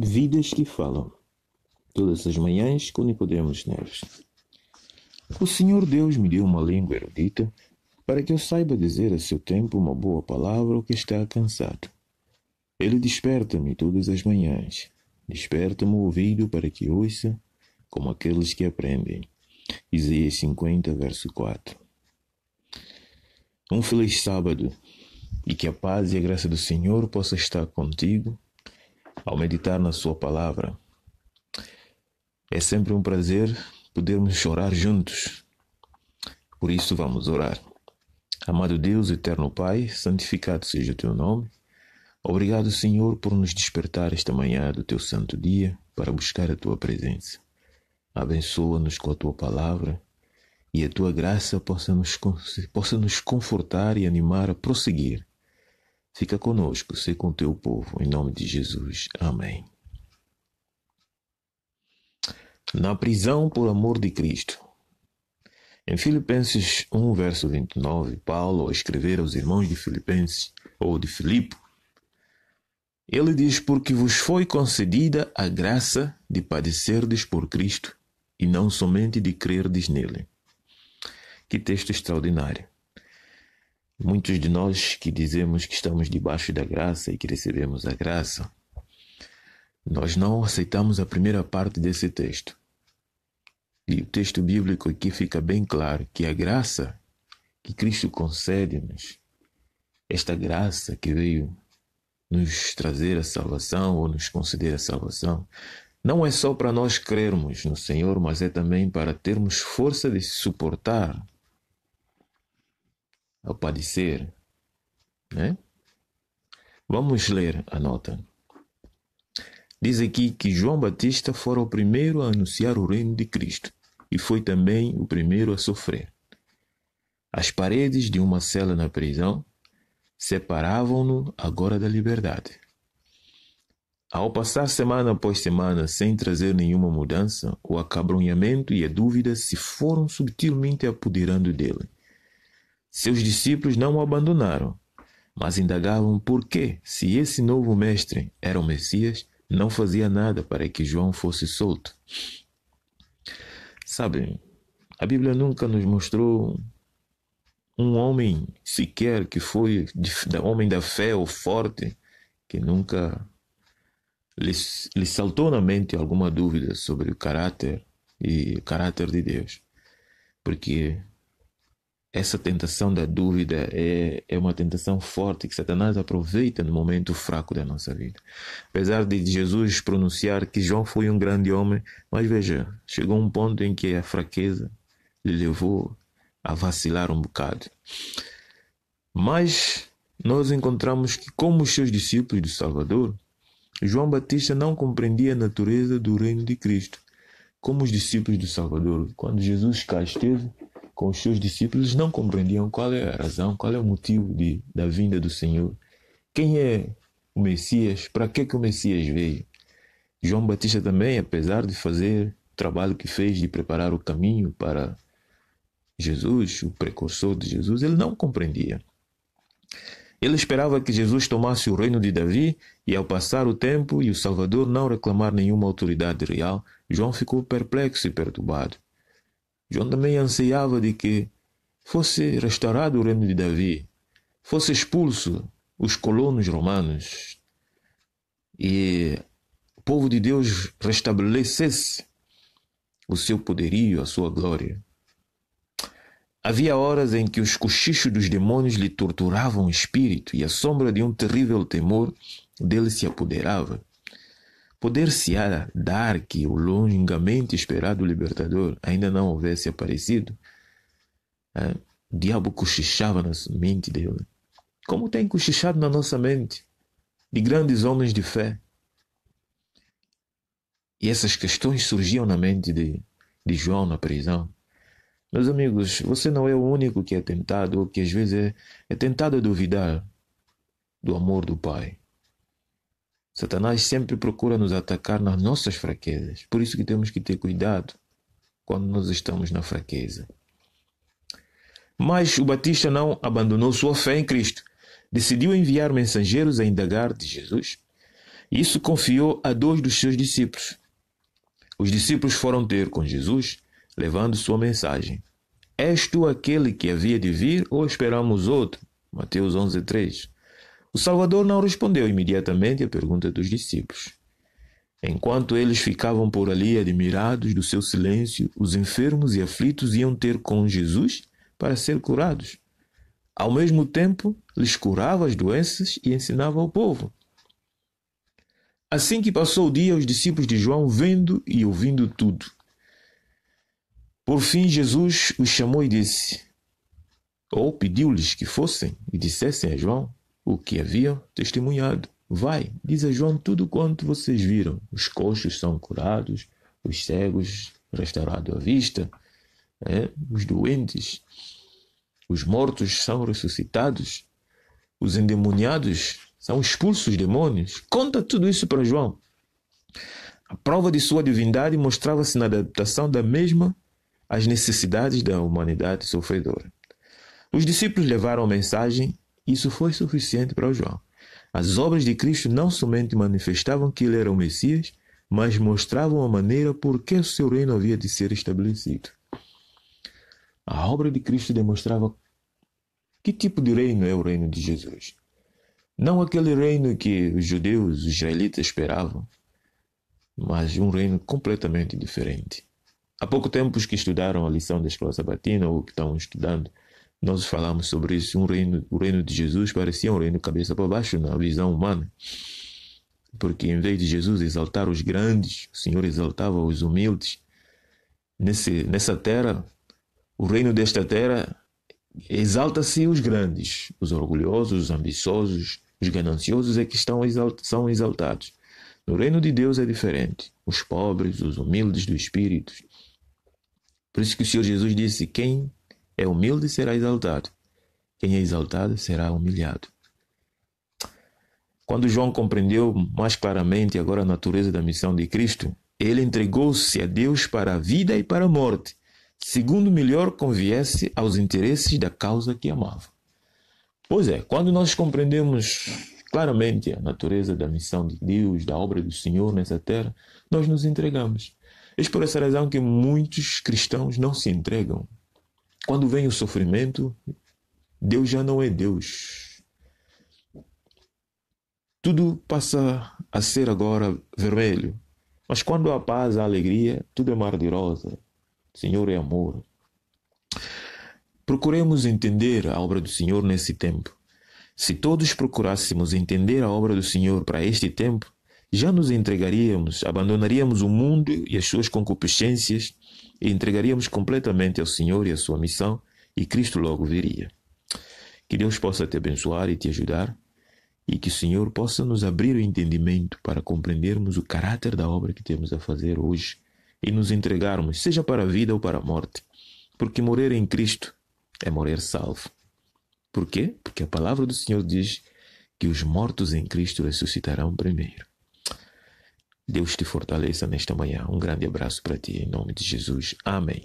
Vidas que falam. Todas as manhãs com Nicodemos Neves. O Senhor Deus me deu uma língua erudita para que eu saiba dizer a seu tempo uma boa palavra ao que está cansado. Ele desperta-me todas as manhãs, desperta-me o ouvido para que ouça como aqueles que aprendem. Isaías 50, verso 4. Um feliz sábado e que a paz e a graça do Senhor possa estar contigo ao meditar na Sua palavra. É sempre um prazer podermos chorar juntos. Por isso vamos orar. Amado Deus, eterno Pai, santificado seja o teu nome. Obrigado, Senhor, por nos despertar esta manhã do teu santo dia para buscar a tua presença. Abençoa-nos com a tua palavra e a tua graça possa nos, possa nos confortar e animar a prosseguir Fica conosco, sei com teu povo, em nome de Jesus. Amém. Na prisão por amor de Cristo. Em Filipenses 1, verso 29, Paulo, ao escrever aos irmãos de Filipenses, ou de Filipe, ele diz: Porque vos foi concedida a graça de padecerdes por Cristo, e não somente de crerdes nele. Que texto extraordinário! Muitos de nós que dizemos que estamos debaixo da graça e que recebemos a graça, nós não aceitamos a primeira parte desse texto. E o texto bíblico aqui fica bem claro que a graça que Cristo concede-nos, esta graça que veio nos trazer a salvação ou nos conceder a salvação, não é só para nós crermos no Senhor, mas é também para termos força de suportar aparecer. Né? Vamos ler a nota. Diz aqui que João Batista fora o primeiro a anunciar o reino de Cristo e foi também o primeiro a sofrer. As paredes de uma cela na prisão separavam-no agora da liberdade. Ao passar semana após semana sem trazer nenhuma mudança, o acabrunhamento e a dúvida se foram subtilmente apoderando dele. Seus discípulos não o abandonaram, mas indagavam por que, se esse novo mestre era o Messias, não fazia nada para que João fosse solto. Sabe, a Bíblia nunca nos mostrou um homem sequer que foi de, homem da fé ou forte, que nunca lhe, lhe saltou na mente alguma dúvida sobre o caráter e o caráter de Deus. Porque essa tentação da dúvida é, é uma tentação forte que Satanás aproveita no momento fraco da nossa vida. Apesar de Jesus pronunciar que João foi um grande homem, mas veja, chegou um ponto em que a fraqueza lhe levou a vacilar um bocado. Mas nós encontramos que, como os seus discípulos do Salvador, João Batista não compreendia a natureza do reino de Cristo. Como os discípulos do Salvador, quando Jesus cá esteve, com os seus discípulos não compreendiam qual é a razão, qual é o motivo de, da vinda do Senhor, quem é o Messias, para que, que o Messias veio. João Batista também, apesar de fazer o trabalho que fez de preparar o caminho para Jesus, o precursor de Jesus, ele não compreendia. Ele esperava que Jesus tomasse o reino de Davi e, ao passar o tempo e o Salvador não reclamar nenhuma autoridade real, João ficou perplexo e perturbado. João também anseiava de que fosse restaurado o reino de Davi, fosse expulso os colonos romanos e o povo de Deus restabelecesse o seu poderio, a sua glória. Havia horas em que os cochichos dos demônios lhe torturavam o espírito e a sombra de um terrível temor dele se apoderava. Poder-se-á dar que o longamente esperado libertador ainda não houvesse aparecido? o é, diabo cochichava na mente dele. Como tem cochichado na nossa mente de grandes homens de fé? E essas questões surgiam na mente de, de João na prisão. Meus amigos, você não é o único que é tentado ou que às vezes é, é tentado a duvidar do amor do Pai. Satanás sempre procura nos atacar nas nossas fraquezas. Por isso que temos que ter cuidado quando nós estamos na fraqueza. Mas o Batista não abandonou sua fé em Cristo. Decidiu enviar mensageiros a indagar de Jesus. Isso confiou a dois dos seus discípulos. Os discípulos foram ter com Jesus, levando sua mensagem. És tu aquele que havia de vir ou esperamos outro? Mateus 11, 3. O Salvador não respondeu imediatamente à pergunta dos discípulos. Enquanto eles ficavam por ali admirados do seu silêncio, os enfermos e aflitos iam ter com Jesus para ser curados. Ao mesmo tempo, lhes curava as doenças e ensinava ao povo. Assim que passou o dia, os discípulos de João vendo e ouvindo tudo. Por fim, Jesus os chamou e disse, ou pediu-lhes que fossem e dissessem a João, o que haviam testemunhado. Vai, diz a João tudo quanto vocês viram. Os coxos são curados, os cegos restaurados à vista, é? os doentes, os mortos são ressuscitados, os endemoniados são expulsos os demônios. Conta tudo isso para João. A prova de sua divindade mostrava-se na adaptação da mesma às necessidades da humanidade sofredora. Os discípulos levaram a mensagem isso foi suficiente para João. As obras de Cristo não somente manifestavam que ele era o Messias, mas mostravam a maneira por que o seu reino havia de ser estabelecido. A obra de Cristo demonstrava que tipo de reino é o reino de Jesus. Não aquele reino que os judeus, os israelitas esperavam, mas um reino completamente diferente. Há pouco tempo, os que estudaram a lição da escola sabatina ou que estão estudando nós falamos sobre isso. Um reino, o reino de Jesus parecia um reino cabeça para baixo na visão humana. Porque em vez de Jesus exaltar os grandes, o Senhor exaltava os humildes. Nesse, nessa terra, o reino desta terra exalta-se os grandes, os orgulhosos, os ambiciosos, os gananciosos é que estão exalt são exaltados. No reino de Deus é diferente. Os pobres, os humildes do espírito. Por isso que o Senhor Jesus disse: Quem é humilde será exaltado. Quem é exaltado será humilhado. Quando João compreendeu mais claramente agora a natureza da missão de Cristo, ele entregou-se a Deus para a vida e para a morte, segundo melhor conviesse aos interesses da causa que amava. Pois é, quando nós compreendemos claramente a natureza da missão de Deus, da obra do Senhor nessa terra, nós nos entregamos. Eis por essa razão que muitos cristãos não se entregam quando vem o sofrimento, Deus já não é Deus. Tudo passa a ser agora vermelho. Mas quando há paz, há alegria, tudo é mar de rosa. O Senhor é amor. Procuremos entender a obra do Senhor nesse tempo. Se todos procurássemos entender a obra do Senhor para este tempo, já nos entregaríamos, abandonaríamos o mundo e as suas concupiscências e entregaríamos completamente ao Senhor e à sua missão, e Cristo logo viria. Que Deus possa te abençoar e te ajudar, e que o Senhor possa nos abrir o entendimento para compreendermos o caráter da obra que temos a fazer hoje e nos entregarmos, seja para a vida ou para a morte, porque morrer em Cristo é morrer salvo. Por quê? Porque a palavra do Senhor diz que os mortos em Cristo ressuscitarão primeiro. Deus te fortaleça nesta manhã. Um grande abraço para ti, em nome de Jesus. Amém.